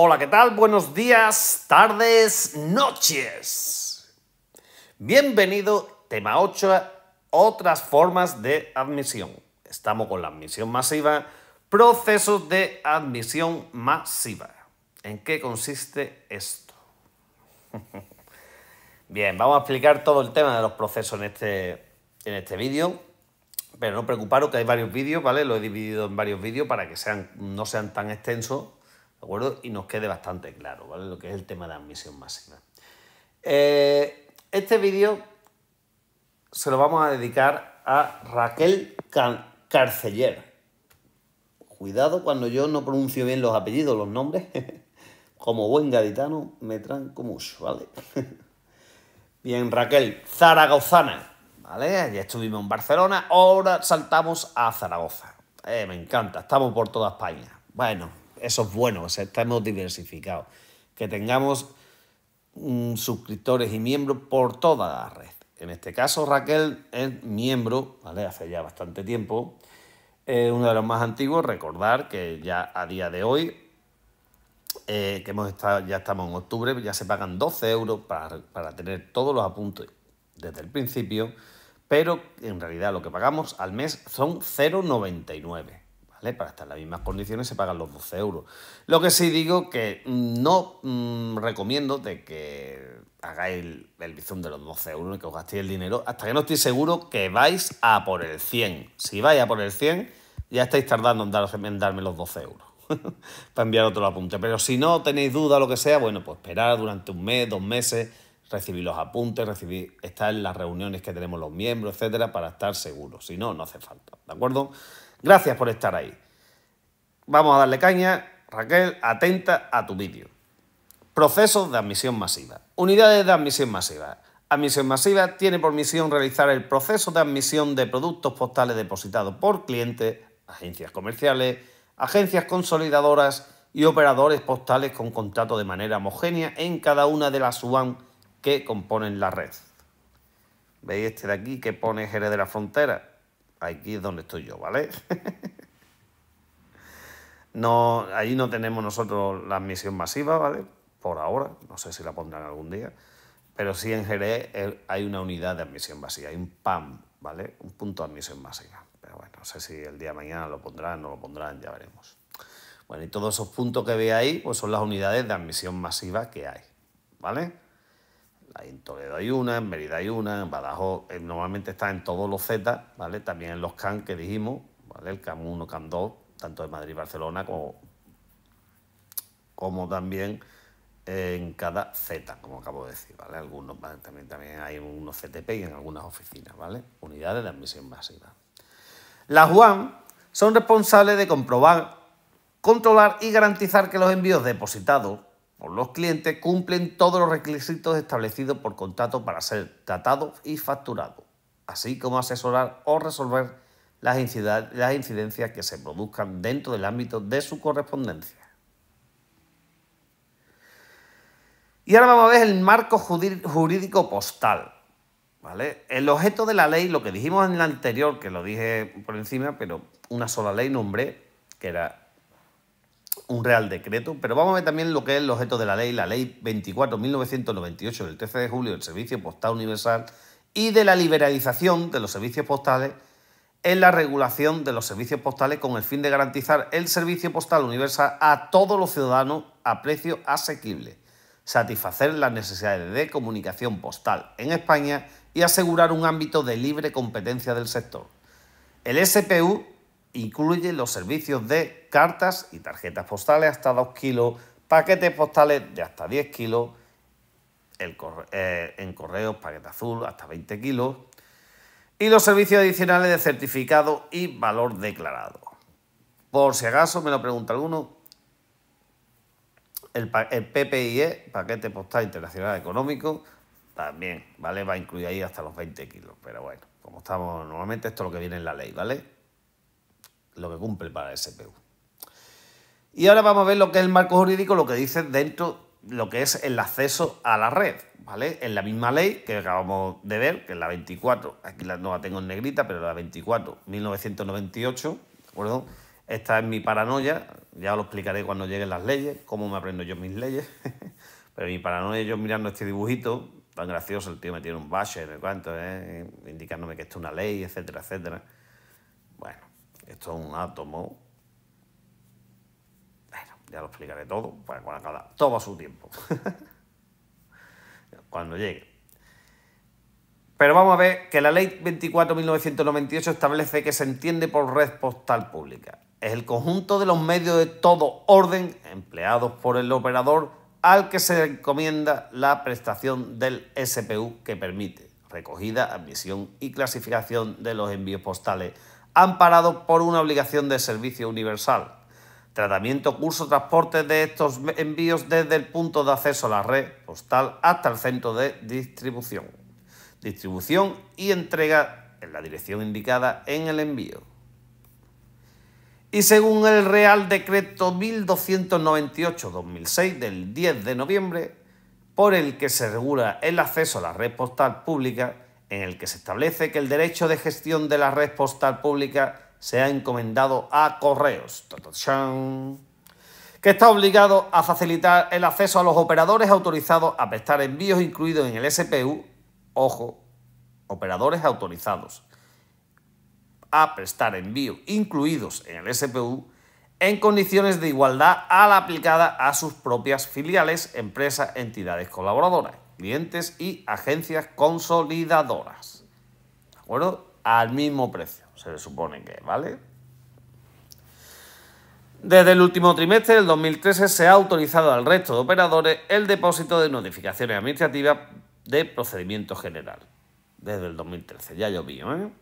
Hola, ¿qué tal? Buenos días, tardes, noches. Bienvenido, tema 8, otras formas de admisión. Estamos con la admisión masiva, procesos de admisión masiva. ¿En qué consiste esto? Bien, vamos a explicar todo el tema de los procesos en este, en este vídeo. Pero no preocuparos que hay varios vídeos, ¿vale? Lo he dividido en varios vídeos para que sean, no sean tan extensos acuerdo? Y nos quede bastante claro, ¿vale? Lo que es el tema de admisión máxima. Eh, este vídeo se lo vamos a dedicar a Raquel Carceller. Cuidado cuando yo no pronuncio bien los apellidos, los nombres. Como buen gaditano me tranco mucho, ¿vale? Bien, Raquel, zaragozana, ¿vale? Ya estuvimos en Barcelona, ahora saltamos a Zaragoza. Eh, me encanta, estamos por toda España. Bueno, eso es bueno, o sea, estamos diversificados. Que tengamos mm, suscriptores y miembros por toda la red. En este caso, Raquel es miembro, ¿vale? Hace ya bastante tiempo. uno de los más antiguos, recordar que ya a día de hoy, eh, que hemos ya estamos en octubre, ya se pagan 12 euros para, para tener todos los apuntes desde el principio, pero en realidad lo que pagamos al mes son 0,99. ¿vale? Para estar en las mismas condiciones se pagan los 12 euros. Lo que sí digo que no mm, recomiendo de que hagáis el, bizón de los 12 euros y que os gastéis el dinero hasta que no estéis seguro que vais a por el 100. Si vais a por el 100, ya estáis tardando en, darme los 12 euros para enviar otro apunte. Pero si no tenéis duda, lo que sea, bueno, pues esperar durante un mes, dos meses, recibir los apuntes, recibir, estar en las reuniones que tenemos los miembros, etcétera, para estar seguros. Si no, no hace falta. ¿De acuerdo? Gracias por estar ahí. Vamos a darle caña, Raquel, atenta a tu vídeo. Procesos de admisión masiva. Unidades de admisión masiva. Admisión masiva tiene por misión realizar el proceso de admisión de productos postales depositados por clientes, agencias comerciales, agencias consolidadoras y operadores postales con contrato de manera homogénea en cada una de las UAM que componen la red. ¿Veis este de aquí que pone Jerez de la Frontera? Aquí es donde estoy yo, ¿vale? no, ahí no tenemos nosotros la admisión masiva, ¿vale? Por ahora, no sé si la pondrán algún día, pero sí en Jerez eh, hay una unidad de admisión masiva, hay un PAM, ¿vale? Un punto de admisión masiva. Pero bueno, no sé si el día de mañana lo pondrán, no lo pondrán, ya veremos. Bueno, y todos esos puntos que ve ahí, pues son las unidades de admisión masiva que hay, ¿vale? en Toledo hay una, en Mérida hay una, en Badajoz, eh, normalmente está en todos los Z, ¿vale? También en los CAN que dijimos, ¿vale? El CAN 1, CAN 2, tanto de Madrid y Barcelona como, como también en cada Z, como acabo de decir, ¿vale? Algunos también, también hay unos CTP y en algunas oficinas, ¿vale? Unidades de admisión básica. Las UAM son responsables de comprobar, controlar y garantizar que los envíos depositados los clientes cumplen todos los requisitos establecidos por contrato para ser tratados y facturado, así como asesorar o resolver las, incidencias que se produzcan dentro del ámbito de su correspondencia. Y ahora vamos a ver el marco jurídico postal. ¿vale? El objeto de la ley, lo que dijimos en la anterior, que lo dije por encima, pero una sola ley nombré, que era un real decreto, pero vamos a ver también lo que es el objeto de la ley, la ley 24.998 del 13 de julio del Servicio Postal Universal y de la liberalización de los servicios postales en la regulación de los servicios postales con el fin de garantizar el servicio postal universal a todos los ciudadanos a precio asequible, satisfacer las necesidades de comunicación postal en España y asegurar un ámbito de libre competencia del sector. El SPU incluye los servicios de cartas y tarjetas postales hasta 2 kilos, paquetes postales de hasta 10 kilos, eh, en correos, paquete azul hasta 20 kilos, y los servicios adicionales de certificado y valor declarado. Por si acaso me lo pregunta alguno, el, PPIE, Paquete Postal Internacional Económico, también, ¿vale? Va a incluir ahí hasta los 20 kilos, pero bueno, como estamos normalmente, esto es lo que viene en la ley, ¿vale? lo que cumple para el SPU. Y ahora vamos a ver lo que es el marco jurídico, lo que dice dentro, lo que es el acceso a la red, ¿vale? En la misma ley que acabamos de ver, que es la 24, aquí la, no la tengo en negrita, pero la 24, 1998, ¿de acuerdo? Esta es mi paranoia, ya os lo explicaré cuando lleguen las leyes, cómo me aprendo yo mis leyes, pero mi paranoia yo mirando este dibujito, tan gracioso, el tío me tiene un bache, no cuánto, ¿eh? indicándome que esto es una ley, etcétera, etcétera. Bueno, esto es un átomo. Bueno, ya lo explicaré todo, para todo a su tiempo. Cuando llegue. Pero vamos a ver que la ley 24.998 establece que se entiende por red postal pública. Es el conjunto de los medios de todo orden empleados por el operador al que se encomienda la prestación del SPU que permite recogida, admisión y clasificación de los envíos postales amparado por una obligación de servicio universal. Tratamiento, curso, transporte de estos envíos desde el punto de acceso a la red postal hasta el centro de distribución. Distribución y entrega en la dirección indicada en el envío. Y según el Real Decreto 1298-2006 del 10 de noviembre, por el que se regula el acceso a la red postal pública, en el que se establece que el derecho de gestión de la red postal pública sea encomendado a correos, que está obligado a facilitar el acceso a los operadores autorizados a prestar envíos incluidos en el SPU, ojo, operadores autorizados a prestar envíos incluidos en el SPU en condiciones de igualdad a la aplicada a sus propias filiales, empresas, entidades colaboradoras clientes y agencias consolidadoras. ¿De acuerdo? Al mismo precio, se le supone que, ¿vale? Desde el último trimestre del 2013 se ha autorizado al resto de operadores el depósito de notificaciones administrativas de procedimiento general. Desde el 2013, ya llovió, ¿eh?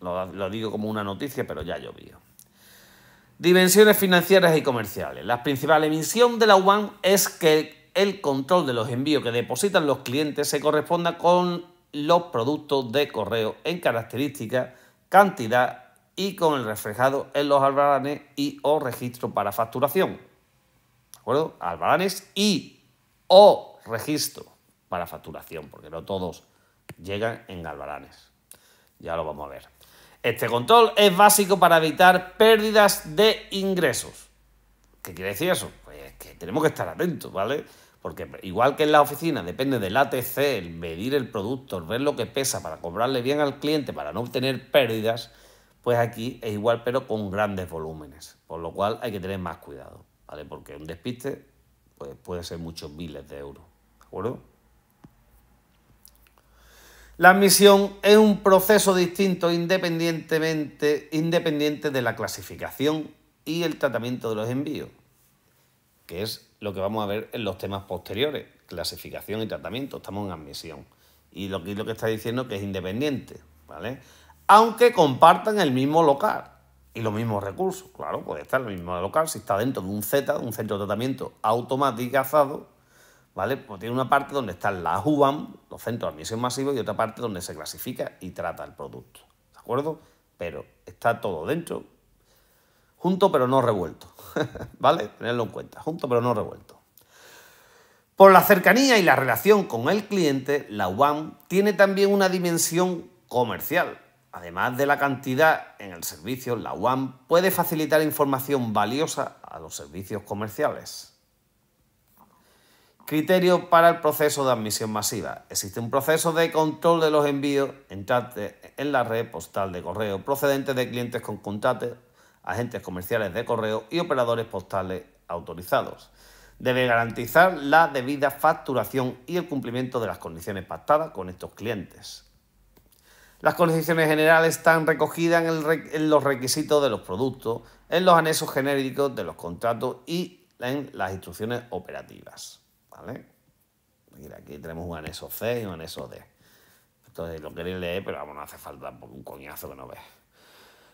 Lo, digo como una noticia, pero ya llovió. Dimensiones financieras y comerciales. La principal emisión de la UAM es que el control de los envíos que depositan los clientes se corresponda con los productos de correo en características, cantidad y con el reflejado en los albaranes y o registro para facturación. ¿De acuerdo? Albaranes y o registro para facturación, porque no todos llegan en albaranes. Ya lo vamos a ver. Este control es básico para evitar pérdidas de ingresos. ¿Qué quiere decir eso? Pues que tenemos que estar atentos, ¿vale? Porque igual que en la oficina depende del ATC, el medir el producto, ver lo que pesa para cobrarle bien al cliente, para no obtener pérdidas, pues aquí es igual pero con grandes volúmenes. Por lo cual hay que tener más cuidado, ¿vale? Porque un despiste pues, puede ser muchos miles de euros, ¿de acuerdo? La admisión es un proceso distinto independientemente, independiente de la clasificación y el tratamiento de los envíos que es lo que vamos a ver en los temas posteriores, clasificación y tratamiento, estamos en admisión. Y lo, que, lo que está diciendo que es independiente, ¿vale? Aunque compartan el mismo local y los mismos recursos, claro, puede estar en el mismo local, si está dentro de un Z, un centro de tratamiento automatizado, ¿vale? Pues tiene una parte donde están las UBAM, los centros de admisión masivos, y otra parte donde se clasifica y trata el producto, ¿de acuerdo? Pero está todo dentro Junto pero no revuelto. ¿Vale? Tenedlo en cuenta. Junto pero no revuelto. Por la cercanía y la relación con el cliente, la UAM tiene también una dimensión comercial. Además de la cantidad en el servicio, la UAM puede facilitar información valiosa a los servicios comerciales. Criterio para el proceso de admisión masiva. Existe un proceso de control de los envíos entrantes en la red postal de correo procedente de clientes con contate agentes comerciales de correo y operadores postales autorizados. Debe garantizar la debida facturación y el cumplimiento de las condiciones pactadas con estos clientes. Las condiciones generales están recogidas en, los requisitos de los productos, en los anexos genéricos de los contratos y en las instrucciones operativas. Mira, aquí tenemos un anexo C y un anexo D. Entonces lo queréis leer, pero vamos, no hace falta un coñazo que no ve.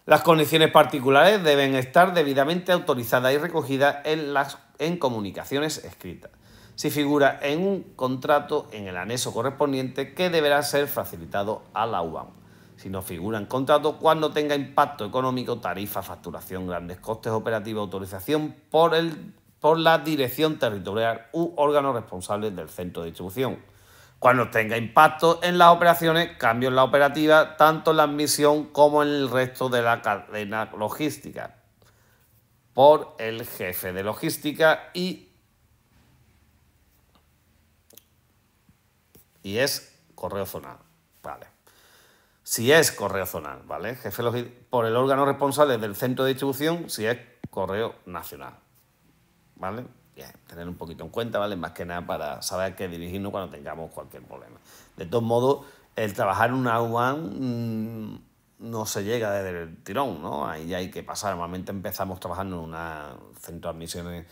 Las condiciones particulares deben estar debidamente autorizadas y recogidas en, las, en comunicaciones escritas. Si figura en un contrato en el anexo correspondiente que deberá ser facilitado a la UAM. Si no figura en contrato, cuando tenga impacto económico, tarifa, facturación, grandes costes operativos, autorización por, por la dirección territorial u órgano responsable del centro de distribución cuando tenga impacto en las operaciones, cambio en la operativa, tanto en la admisión como en el resto de la cadena logística, por el jefe de logística y, y es correo zonal, ¿vale? Si es correo zonal, ¿vale? Jefe por el órgano responsable del centro de distribución, si es correo nacional, ¿vale? tener un poquito en cuenta, ¿vale? Más que nada para saber qué dirigirnos cuando tengamos cualquier problema. De todos modos, el trabajar en una UAM mm, no se llega desde el tirón, ¿no? Ahí hay que pasar. Normalmente empezamos trabajando en un centro de admisiones,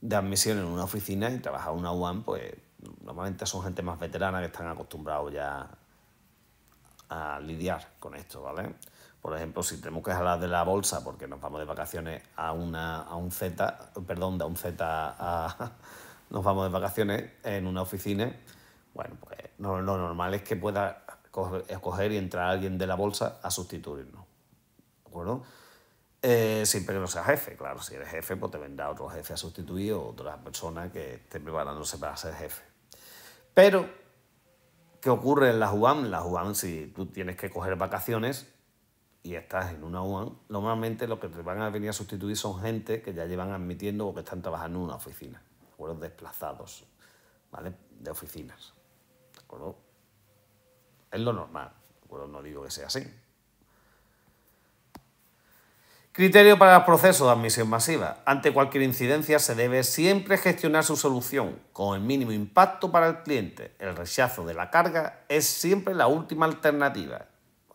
de admisión en una oficina y trabajar en una UAM, pues normalmente son gente más veterana que están acostumbrados ya lidiar con esto, ¿vale? Por ejemplo, si tenemos que hablar de la bolsa porque nos vamos de vacaciones a una a un Z, perdón, de un Z a nos vamos de vacaciones en una oficina, bueno, pues lo normal es que pueda escoger y entrar alguien de la bolsa a sustituirnos. ¿De acuerdo? Eh, siempre que no seas jefe, claro, si eres jefe, pues te vendrá otro jefe a sustituir o otra persona que esté preparándose para ser jefe. Pero ¿Qué ocurre en la UAM? Las UAM, si tú tienes que coger vacaciones y estás en una UAM, normalmente lo que te van a venir a sustituir son gente que ya llevan admitiendo o que están trabajando en una oficina, o desplazados, ¿vale? De oficinas, Es lo normal, No digo que sea así, Criterio para el proceso de admisión masiva. Ante cualquier incidencia se debe siempre gestionar su solución con el mínimo impacto para el cliente. El rechazo de la carga es siempre la última alternativa.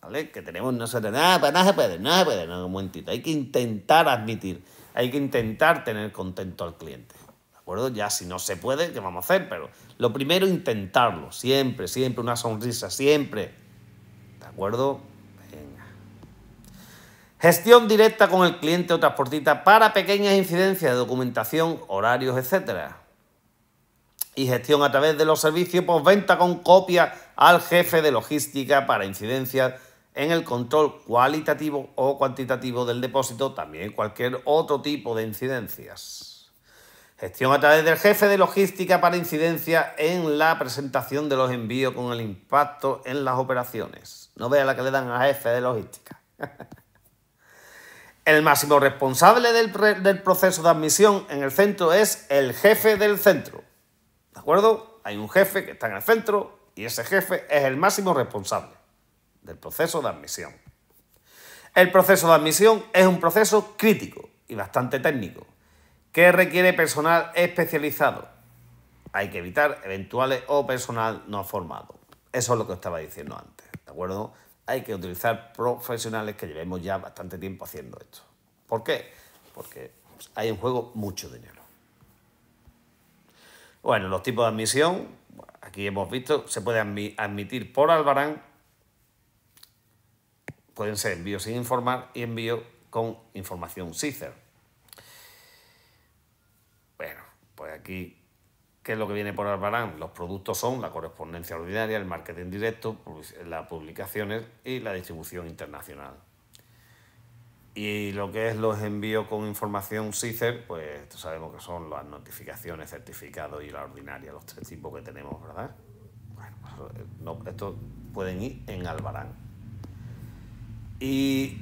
¿Vale? Que tenemos nada, pues no se puede, no se puede, no, un momentito. Hay que intentar admitir, hay que intentar tener contento al cliente. ¿De acuerdo? Ya si no se puede, ¿qué vamos a hacer? Pero lo primero, intentarlo. Siempre, siempre, una sonrisa, siempre. ¿De acuerdo? Gestión directa con el cliente o transportista para pequeñas incidencias de documentación, horarios, etc. Y gestión a través de los servicios postventa con copia al jefe de logística para incidencias en el control cualitativo o cuantitativo del depósito, también cualquier otro tipo de incidencias. Gestión a través del jefe de logística para incidencia en la presentación de los envíos con el impacto en las operaciones. No vea la que le dan al jefe de logística. El máximo responsable del, proceso de admisión en el centro es el jefe del centro. ¿De acuerdo? Hay un jefe que está en el centro y ese jefe es el máximo responsable del proceso de admisión. El proceso de admisión es un proceso crítico y bastante técnico que requiere personal especializado. Hay que evitar eventuales o personal no formado. Eso es lo que estaba diciendo antes. ¿De acuerdo? hay que utilizar profesionales que llevemos ya bastante tiempo haciendo esto. ¿Por qué? Porque pues, hay en juego mucho dinero. Bueno, los tipos de admisión, aquí hemos visto, se puede admitir por Albarán, pueden ser envíos sin informar y envío con información CICER. Bueno, pues aquí ¿Qué es lo que viene por Albarán? Los productos son la correspondencia ordinaria, el marketing directo, las publicaciones y la distribución internacional. Y lo que es los envíos con información CICER, pues sabemos que son las notificaciones, certificados y la ordinaria, los tres tipos que tenemos, ¿verdad? Bueno, pues eh, estos pueden ir en Albarán. Y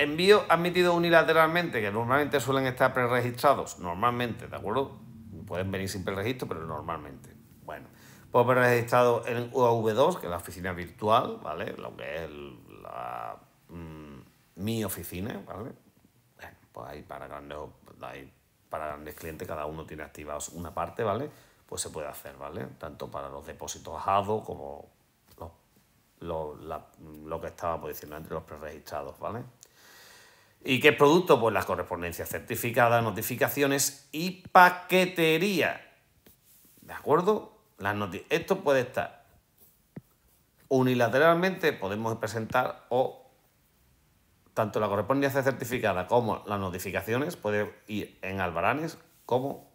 ¿Envío admitido unilateralmente, que normalmente suelen estar preregistrados, normalmente, ¿de acuerdo? Pueden venir sin preregistro, pero normalmente. Bueno, puedo preregistrado registrado en UAV2, que es la oficina virtual, ¿vale? Lo que es mm, mi oficina, ¿vale? Bueno, pues ahí para, grandes, clientes cada uno tiene activados una parte, ¿vale? Pues se puede hacer, ¿vale? Tanto para los depósitos ajados como lo que estaba diciendo entre los preregistrados, ¿vale? ¿Y qué producto? Pues las correspondencias certificadas, notificaciones y paquetería. ¿De acuerdo? Las Esto puede estar unilateralmente, podemos presentar o tanto la correspondencia certificada como las notificaciones puede ir en albaranes como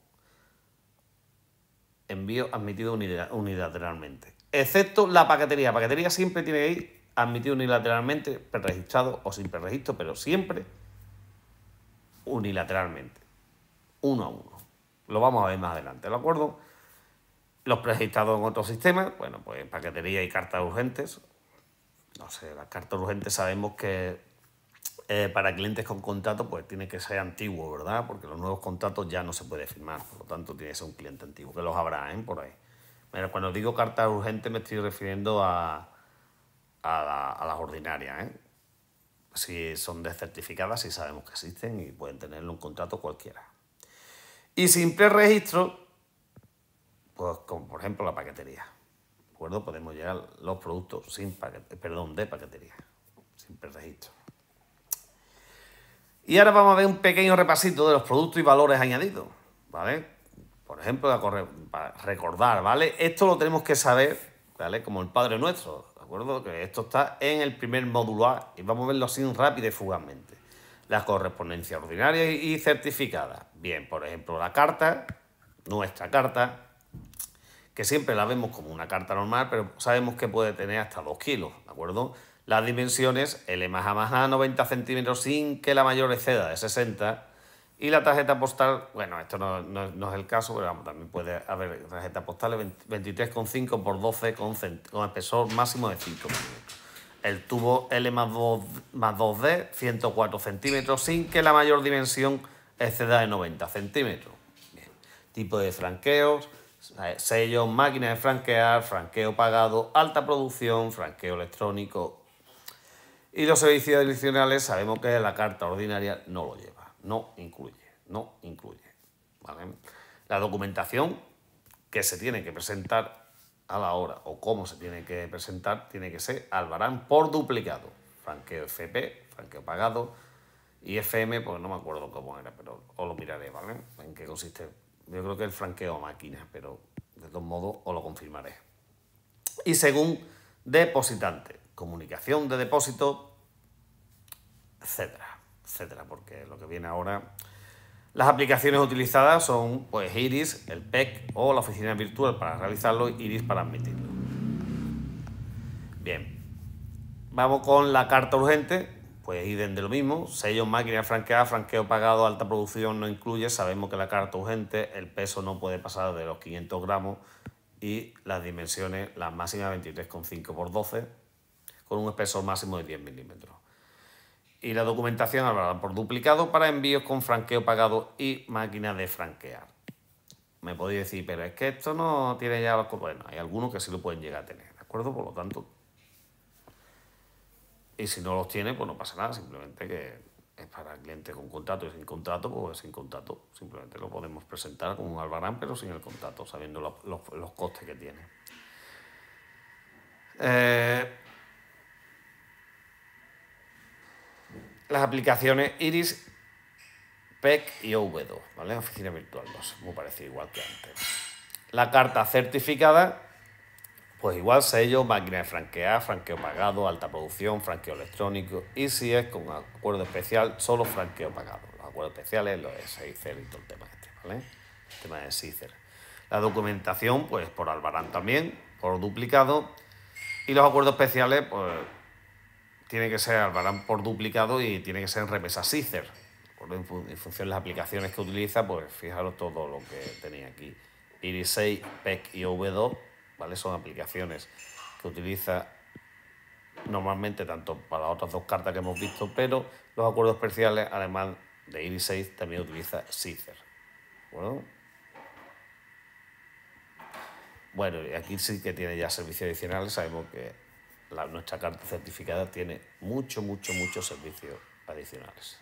envío admitido unilateralmente. Excepto la paquetería. paquetería siempre tiene que ir admitido unilateralmente, preregistrado o sin preregistro, pero siempre unilateralmente, uno a uno. Lo vamos a ver más adelante, ¿de acuerdo? Los preregistrados en otros sistemas, bueno, pues paquetería y cartas urgentes. No sé, las cartas urgentes sabemos que eh, para clientes con contrato, pues tiene que ser antiguo, ¿verdad? Porque los nuevos contratos ya no se puede firmar, por lo tanto tiene que ser un cliente antiguo, que los habrá, ¿eh? Por ahí. Pero cuando digo cartas urgentes me estoy refiriendo a, a, las ordinarias. ¿eh? Si son descertificadas, si sabemos que existen y pueden tener un contrato cualquiera. Y sin registro, pues como por ejemplo la paquetería. ¿De acuerdo? Podemos llegar los productos sin eh, perdón, de paquetería, sin pre-registro. Y ahora vamos a ver un pequeño repasito de los productos y valores añadidos, ¿vale? Por ejemplo, para recordar, ¿vale? Esto lo tenemos que saber, ¿vale? Como el Padre Nuestro acuerdo? Que esto está en el primer módulo A y vamos a verlo así rápido y fugazmente. Las correspondencias ordinarias y certificadas. Bien, por ejemplo, la carta, nuestra carta, que siempre la vemos como una carta normal, pero sabemos que puede tener hasta 2 kilos, ¿de acuerdo? Las dimensiones L más A más A 90 centímetros sin que la mayor exceda de 60 y la tarjeta postal, bueno, esto no, es el caso, pero también puede haber tarjeta postal 23,5 por 12 con, espesor máximo de 5 milímetros. El tubo L más, 2, más 2D, 104 centímetros, sin que la mayor dimensión exceda de 90 centímetros. Bien. Tipo de franqueos, eh, sellos, máquinas de franquear, franqueo pagado, alta producción, franqueo electrónico. Y los servicios adicionales sabemos que la carta ordinaria no lo lleva no incluye, no incluye. ¿vale? La documentación que se tiene que presentar a la hora o cómo se tiene que presentar tiene que ser Albarán por duplicado. Franqueo FP, franqueo pagado y FM, pues no me acuerdo cómo era, pero os lo miraré, ¿vale? En qué consiste. Yo creo que el franqueo a máquina, pero de todos modos os lo confirmaré. Y según depositante, comunicación de depósito, etcétera porque lo que viene ahora. Las aplicaciones utilizadas son pues, Iris, el PEC o la oficina virtual para realizarlo, y Iris para admitirlo. Bien, vamos con la carta urgente, pues idem de lo mismo, sello máquina franqueada, franqueo pagado, alta producción no incluye, sabemos que la carta urgente, el peso no puede pasar de los 500 gramos y las dimensiones, las máximas 23,5 x 12, con un espesor máximo de 10 milímetros y la documentación habrá por duplicado para envíos con franqueo pagado y máquina de franquear. Me podéis decir, pero es que esto no tiene ya los... Bueno, hay algunos que sí lo pueden llegar a tener, ¿de acuerdo? Por lo tanto... Y si no los tiene, pues no pasa nada, simplemente que es para clientes con contrato y sin contrato, pues sin contrato. Simplemente lo podemos presentar como un albarán, pero sin el contrato, sabiendo los, costes que tiene. Eh, las aplicaciones Iris, PEC y OV2, ¿vale? Oficina Virtual 2, muy parecido igual que antes. La carta certificada, pues igual sello, máquina de franquear, franqueo pagado, alta producción, franqueo electrónico y si es con acuerdo especial, solo franqueo pagado. Los acuerdos especiales, los SICER y todo el tema este, ¿vale? El tema de SICER. La documentación, pues por Albarán también, por duplicado. Y los acuerdos especiales, pues tiene que ser Albarán por duplicado y tiene que ser en remesa Cicer. En, función de las aplicaciones que utiliza, pues fijaros todo lo que tenía aquí. Iris 6, PEC y V2, ¿vale? Son aplicaciones que utiliza normalmente tanto para las otras dos cartas que hemos visto, pero los acuerdos especiales, además de Iris 6, también utiliza Cicer. Bueno, y aquí sí que tiene ya servicios adicionales, sabemos que la, nuestra carta certificada tiene mucho, mucho, muchos servicios adicionales.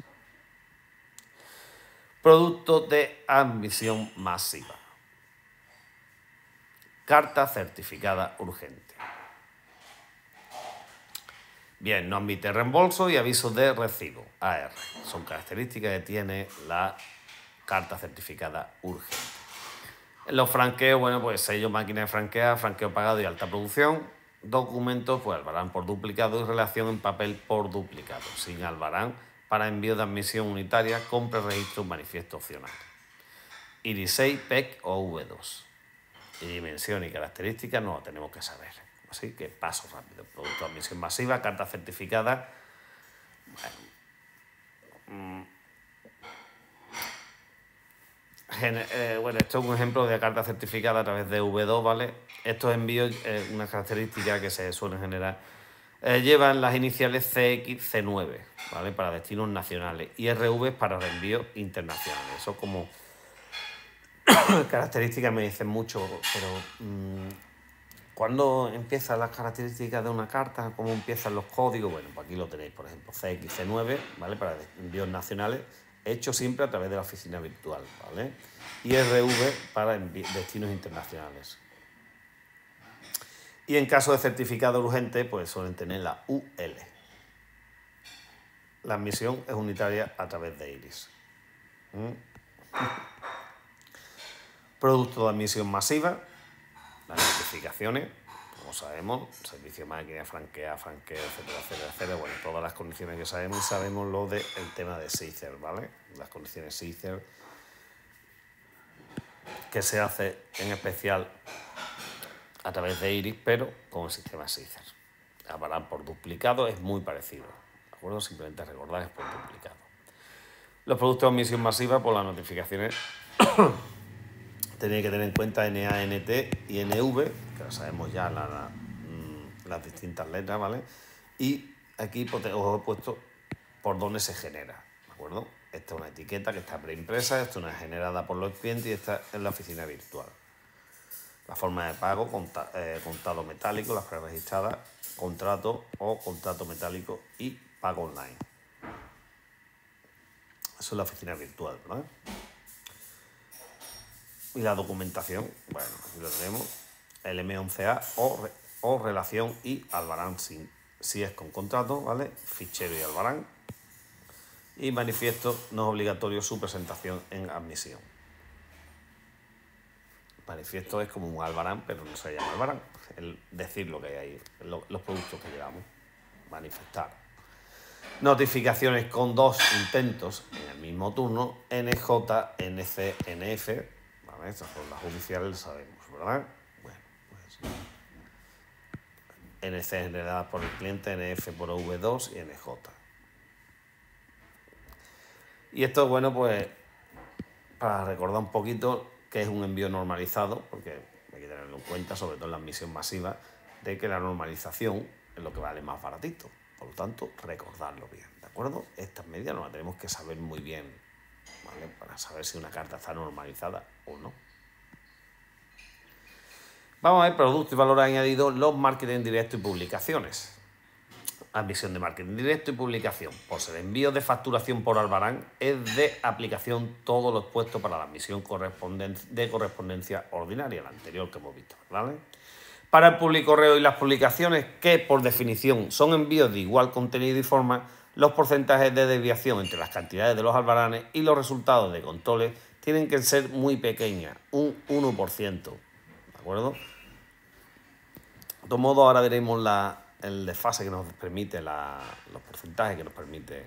Producto de admisión masiva. Carta certificada urgente. Bien, no admite reembolso y aviso de recibo, AR. Son características que tiene la carta certificada urgente. Los franqueos, bueno, pues sello, máquina de franquea, franqueo pagado y alta producción documentos pues albarán por duplicado y relación en papel por duplicado, sin albarán para envío de admisión unitaria, compra, registro, manifiesto opcional. Irisei, PEC o V2. Y dimensión y características no lo tenemos que saber. Así que paso rápido. Producto de admisión masiva, carta certificada. Bueno, mm, eh, bueno, esto es un ejemplo de carta certificada a través de V2, ¿vale? Estos envíos, eh, una característica que se suele generar, eh, llevan las iniciales cxc C9, ¿vale? Para destinos nacionales y RV para envíos internacionales. Eso como características me dicen mucho, pero cuando mm, ¿cuándo empiezan las características de una carta? ¿Cómo empiezan los códigos? Bueno, pues aquí lo tenéis, por ejemplo, cxc 9 ¿vale? Para envíos nacionales hecho siempre a través de la oficina virtual, ¿vale? Y RV para destinos internacionales. Y en caso de certificado urgente, pues suelen tener la UL. La admisión es unitaria a través de IRIS. ¿Mm? Producto de admisión masiva, las notificaciones sabemos, servicio máquina, franquea, franquea etcétera, etcétera, etcétera. Bueno, todas las condiciones que sabemos sabemos lo del tema de Seizer, ¿vale? Las condiciones Seizer que se hace en especial a través de Iris, pero con el sistema Seizer. por duplicado es muy parecido, ¿de acuerdo? Simplemente recordar es por duplicado. Los productos de omisión masiva por pues las notificaciones tenéis que tener en cuenta NANT y NV, que sabemos ya mm, las distintas letras, ¿vale? Y aquí pues, os he puesto por dónde se genera, ¿de acuerdo? Esta es una etiqueta que está preimpresa, esta es una generada por los clientes y esta es la oficina virtual. La forma de pago, eh, contado metálico, las registradas, contrato o contrato metálico y pago online. Eso es la oficina virtual, ¿verdad? ¿no? Y la documentación, bueno, lo tenemos, el M11A o, relación y albarán, si, es con contrato, ¿vale? Fichero y albarán. Y manifiesto no es obligatorio su presentación en admisión. Manifiesto es como un albarán, pero no se llama albarán. El decir lo que hay ahí, los productos que llevamos. Manifestar notificaciones con dos intentos en el mismo turno, NJ, NC, las las judiciales sabemos, ¿verdad? Bueno, pues. NC generadas por el cliente, NF por V2 y NJ. Y esto, bueno, pues para recordar un poquito que es un envío normalizado, porque hay que tenerlo en cuenta, sobre todo en la admisión masiva, de que la normalización es lo que vale más baratito. Por lo tanto, recordarlo bien, ¿de acuerdo? Estas medidas no las tenemos que saber muy bien, ¿vale? Para saber si una carta está normalizada o Vamos a ver Productos y valor añadido, los marketing directo y publicaciones. Admisión de marketing directo y publicación. Por ser envío de facturación por Albarán es de aplicación todos los puestos para la admisión de correspondencia ordinaria, la anterior que hemos visto. Para el público correo y las publicaciones que por definición son envíos de igual contenido y forma, los porcentajes de desviación entre las cantidades de los albaranes y los resultados de controles tienen que ser muy pequeñas, un 1%. ¿De acuerdo? De todos modos, ahora veremos el desfase que nos permite, los porcentajes que nos permite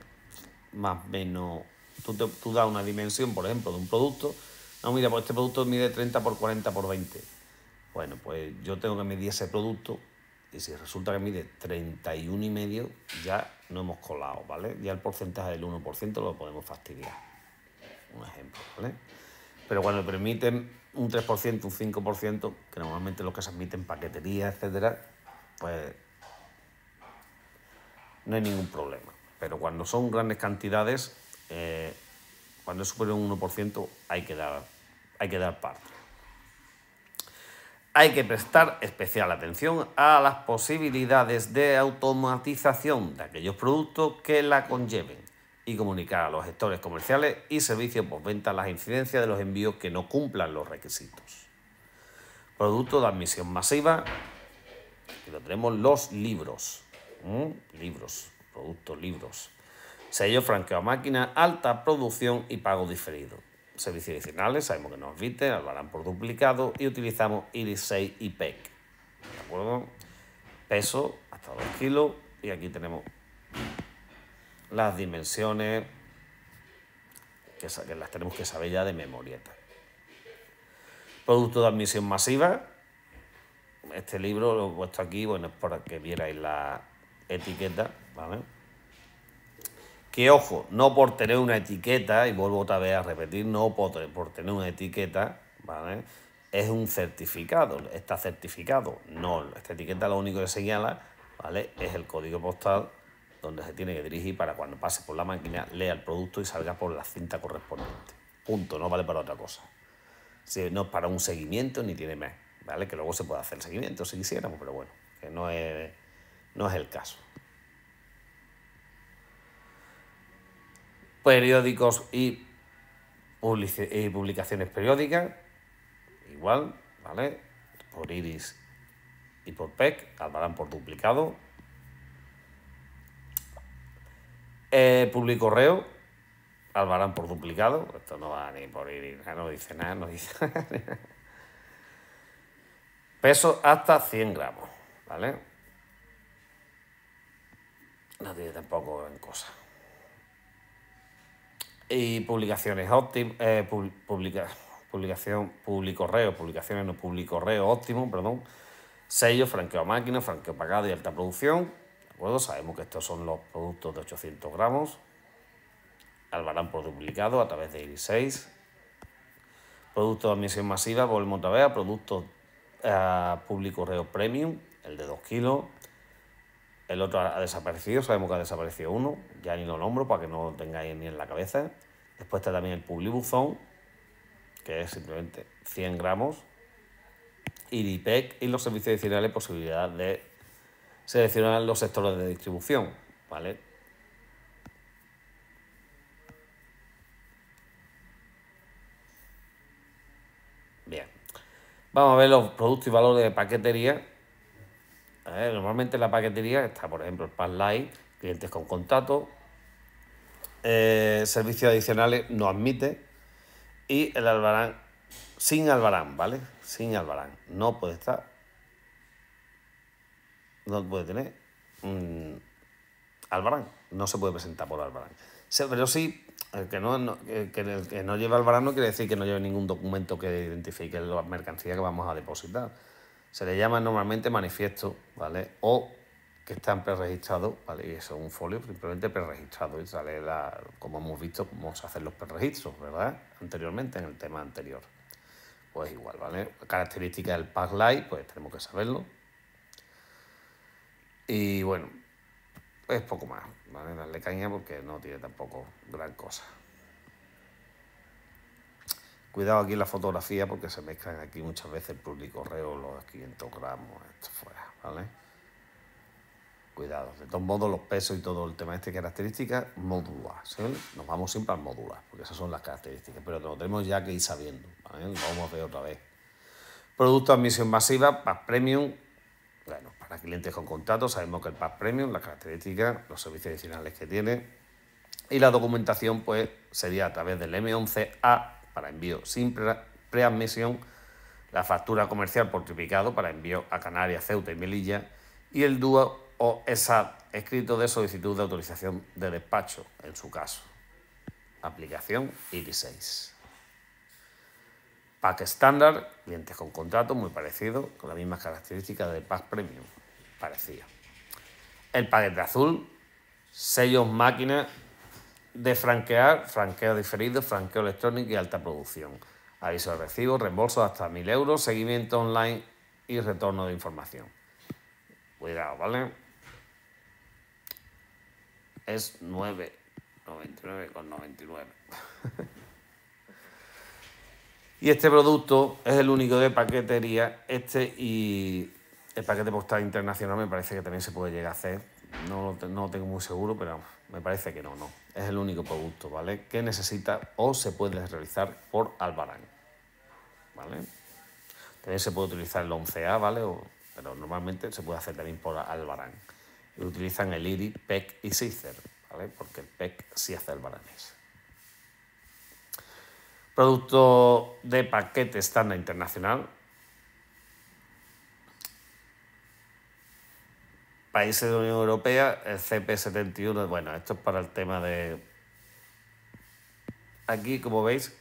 más o menos. Tú, te, tú das una dimensión, por ejemplo, de un producto. No, mira, pues este producto mide 30 por 40 por 20. Bueno, pues yo tengo que medir ese producto y si resulta que mide y 31 medio, ya no hemos colado, ¿vale? Ya el porcentaje del 1% lo podemos fastidiar un ejemplo, ¿vale? Pero cuando permiten un 3%, un 5%, que normalmente lo que se admiten paquetería, etcétera, pues no hay ningún problema. Pero cuando son grandes cantidades, eh, cuando a un 1%, hay que dar, hay que dar parte. Hay que prestar especial atención a las posibilidades de automatización de aquellos productos que la conlleven y comunicar a los gestores comerciales y servicios postventa las incidencias de los envíos que no cumplan los requisitos. Producto de admisión masiva, y lo tenemos los libros. Libros, productos, libros. Sello franqueo a máquina, alta producción y pago diferido. Servicios adicionales, sabemos que nos admiten, hablarán por duplicado y utilizamos Iris 6 y PEC. ¿De acuerdo? Peso hasta 2 kilos y aquí tenemos las dimensiones, que las tenemos que saber ya de memorieta. Producto de admisión masiva. Este libro lo he puesto aquí, bueno, es para que vierais la etiqueta, ¿vale? Que ojo, no por tener una etiqueta, y vuelvo otra vez a repetir, no por, por tener una etiqueta, ¿vale? Es un certificado, está certificado. No, esta etiqueta lo único que señala, ¿vale? Es el código postal donde se tiene que dirigir para cuando pase por la máquina, lea el producto y salga por la cinta correspondiente. Punto, no vale para otra cosa. Si no es para un seguimiento ni tiene más, ¿vale? Que luego se puede hacer seguimiento si quisiéramos, pero bueno, que no es, no es el caso. Periódicos y, publicaciones periódicas, igual, ¿vale? Por Iris y por PEC, Albarán por duplicado, Eh, publicorreo, Albarán por duplicado. Esto no va ni por ir, no dice nada, no dice nada. Peso hasta 100 gramos, ¿vale? No tiene tampoco en cosa. Y publicaciones óptimas, eh, publica publicación, publicorreo, publicaciones no, publicorreo óptimo, perdón. Sello, franqueo máquina, franqueo pagado y alta producción Sabemos que estos son los productos de 800 gramos. Albarán por duplicado a través de IRI 6. Productos de admisión masiva, volvemos otra vez a productos eh, público reo premium, el de 2 kilos. El otro ha desaparecido, sabemos que ha desaparecido uno, ya ni lo nombro para que no lo tengáis ni en la cabeza. Después está también el Publibuzón, que es simplemente 100 gramos, IRIPEC y los servicios adicionales posibilidad de seleccionar los sectores de distribución, ¿vale? Bien. Vamos a ver los productos y valores de paquetería. Normalmente la paquetería está, por ejemplo, el Pan clientes con contacto, eh, servicios adicionales no admite y el albarán sin albarán, ¿vale? Sin albarán, no puede estar no puede tener mm, Albarán. No se puede presentar por Albarán. Pero sí, el que no, que, lleve Albarán no quiere decir que no lleve ningún documento que identifique la mercancía que vamos a depositar. Se le llama normalmente manifiesto, ¿vale? O que están pre-registrados, ¿vale? Y eso es un folio simplemente pre-registrado. y sale como hemos visto cómo se hacen los pre-registros, ¿verdad? Anteriormente, en el tema anterior. Pues igual, ¿vale? Característica del Pack Light, pues tenemos que saberlo. Y bueno, es poco más, ¿vale? Darle caña porque no tiene tampoco gran cosa. Cuidado aquí en la fotografía porque se mezclan aquí muchas veces el público reo, los 500 gramos, esto fuera, ¿vale? Cuidado, de todos modos los pesos y todo el tema de estas características, modular, Nos vamos siempre a modular, porque esas son las características, pero lo tenemos ya que ir sabiendo, Lo vamos a ver otra vez. Producto de admisión masiva, más premium, bueno, para clientes con contratos sabemos que el pass Premium, las características, los servicios adicionales que tiene y la documentación pues sería a través del M11A para envío sin preadmisión, la factura comercial por triplicado para envío a Canarias, Ceuta y Melilla y el DUO o esa escrito de solicitud de autorización de despacho, en su caso. Aplicación IRI 6 pack estándar, clientes con contrato muy parecido, con las mismas características del pack premium, parecía. El paquete azul, sellos máquinas de franquear, franqueo diferido, franqueo electrónico y alta producción. Aviso de recibo, reembolso hasta 1.000 euros, seguimiento online y retorno de información. Cuidado, ¿vale? Es 9,99,99. ,99. Y este producto es el único de paquetería, este y el paquete postal internacional me parece que también se puede llegar a hacer. No, lo tengo muy seguro, pero me parece que no, no. Es el único producto, ¿vale? Que necesita o se puede realizar por Albarán, ¿vale? También se puede utilizar el 11A, ¿vale? pero normalmente se puede hacer también por Albarán. Y utilizan el IRI, PEC y CICER, ¿vale? Porque el PEC sí hace albaranes producto de paquete estándar internacional. Países de la Unión Europea, el CP71, bueno, esto es para el tema de... Aquí, como veis,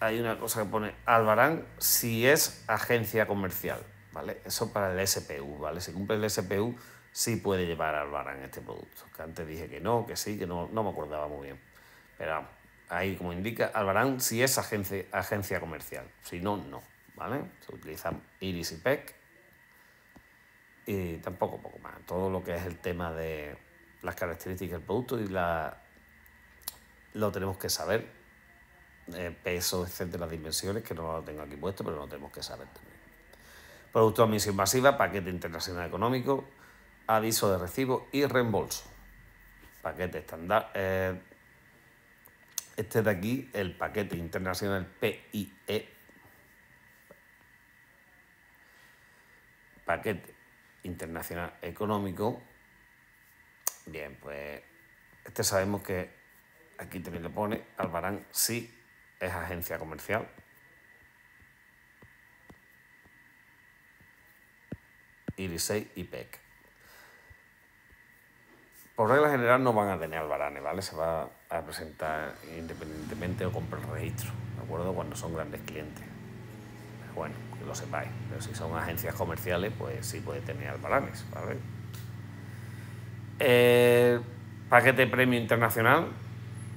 hay una cosa que pone Albarán si es agencia comercial, ¿vale? Eso para el SPU, ¿vale? Si cumple el SPU, sí puede llevar Albarán este producto. Que antes dije que no, que sí, que no, no me acordaba muy bien. Pero vamos ahí como indica, Albarán si es agencia, comercial, si no, no, ¿vale? Se utilizan Iris y PEC y tampoco poco más. Todo lo que es el tema de las características del producto y la lo tenemos que saber, eh, peso, etcétera, las dimensiones, que no lo tengo aquí puesto, pero lo tenemos que saber también. Producto de admisión masiva, paquete internacional económico, aviso de recibo y reembolso. Paquete estándar, eh, este de aquí, el paquete internacional PIE, paquete internacional económico, bien, pues este sabemos que aquí también le pone Albarán sí es agencia comercial. Irisei y PEC. Por regla general no van a tener albaranes, ¿vale? Se va a presentar independientemente o comprar registro, ¿de acuerdo? Cuando son grandes clientes. Pues bueno, que lo sepáis, pero si son agencias comerciales, pues sí puede tener balances, ¿vale? paquete premio internacional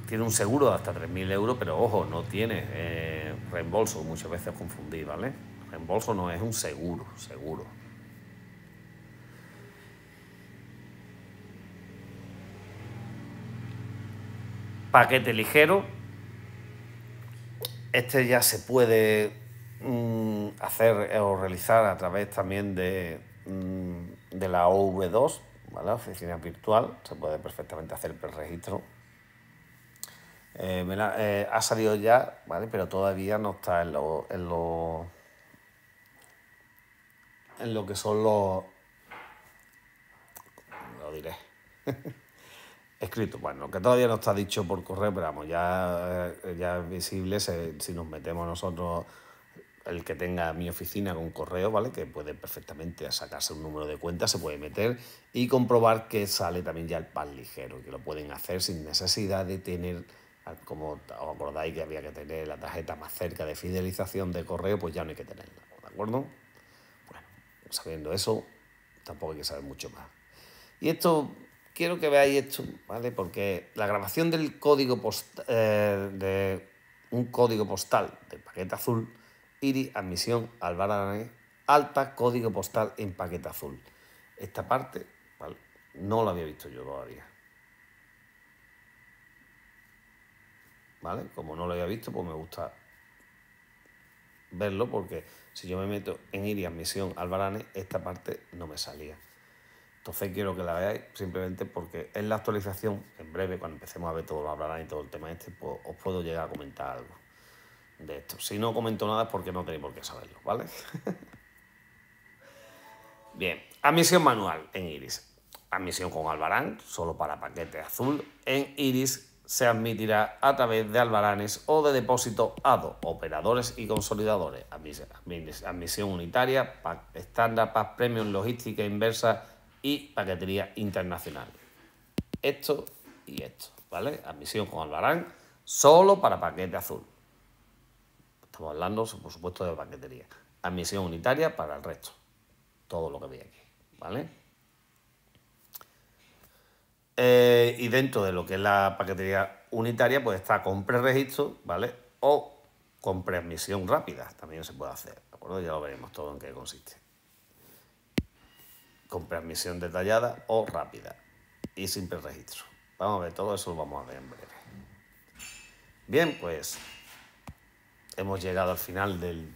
tiene un seguro de hasta 3.000 euros, pero ojo, no tiene eh, reembolso, muchas veces confundí, ¿vale? Reembolso no es un seguro, seguro. paquete ligero. Este ya se puede mm, hacer o realizar a través también de, mm, de la OV2, ¿vale? oficina virtual. Se puede perfectamente hacer el registro. Eh, eh, ha salido ya, ¿vale? pero todavía no está en lo, en lo, en lo que son los... Lo diré. escrito. Bueno, que todavía no está dicho por correo, pero vamos, ya, eh, ya es visible si nos metemos nosotros, el que tenga mi oficina con correo, ¿vale? Que puede perfectamente sacarse un número de cuenta, se puede meter y comprobar que sale también ya el pan ligero, que lo pueden hacer sin necesidad de tener, ah, como os acordáis que había que tener la tarjeta más cerca de fidelización de correo, pues ya no hay que tenerla, ¿de acuerdo? Bueno, sabiendo eso, tampoco hay que saber mucho más. Y esto quiero que veáis esto, ¿vale? Porque la grabación del código post, eh, de un código postal de paquete azul, IRI, admisión, Albarán, alta, código postal en paquete azul. Esta parte, No la había visto yo todavía. ¿Vale? Como no lo había visto, pues me gusta verlo porque si yo me meto en IRI, admisión, Albarán, esta parte no me salía. Entonces quiero que la veáis simplemente porque en la actualización, en breve, cuando empecemos a ver todo lo Albarán y todo el tema este, pues, os puedo llegar a comentar algo de esto. Si no comento nada es porque no tenéis por qué saberlo, ¿vale? Bien, admisión manual en Iris. Admisión con Albarán, solo para paquete azul. En Iris se admitirá a través de albaranes o de depósito ADO, operadores y consolidadores. Admisión unitaria, estándar, pas premium, logística inversa y paquetería internacional. Esto y esto, ¿vale? Admisión con Albarán solo para paquete azul. Estamos hablando, por supuesto, de paquetería. Admisión unitaria para el resto. Todo lo que veis aquí, ¿vale? Eh, y dentro de lo que es la paquetería unitaria, pues está con preregistro, ¿vale? O con preadmisión rápida, también se puede hacer, ¿de acuerdo? Ya lo veremos todo en qué consiste con transmisión detallada o rápida y simple registro. Vamos a ver, todo eso lo vamos a ver en breve. Bien, pues hemos llegado al final del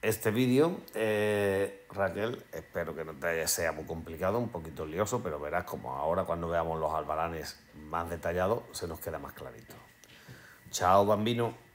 este vídeo. Eh, Raquel, espero que no te sea muy complicado, un poquito lioso, pero verás como ahora cuando veamos los albaranes más detallados se nos queda más clarito. Chao, bambino.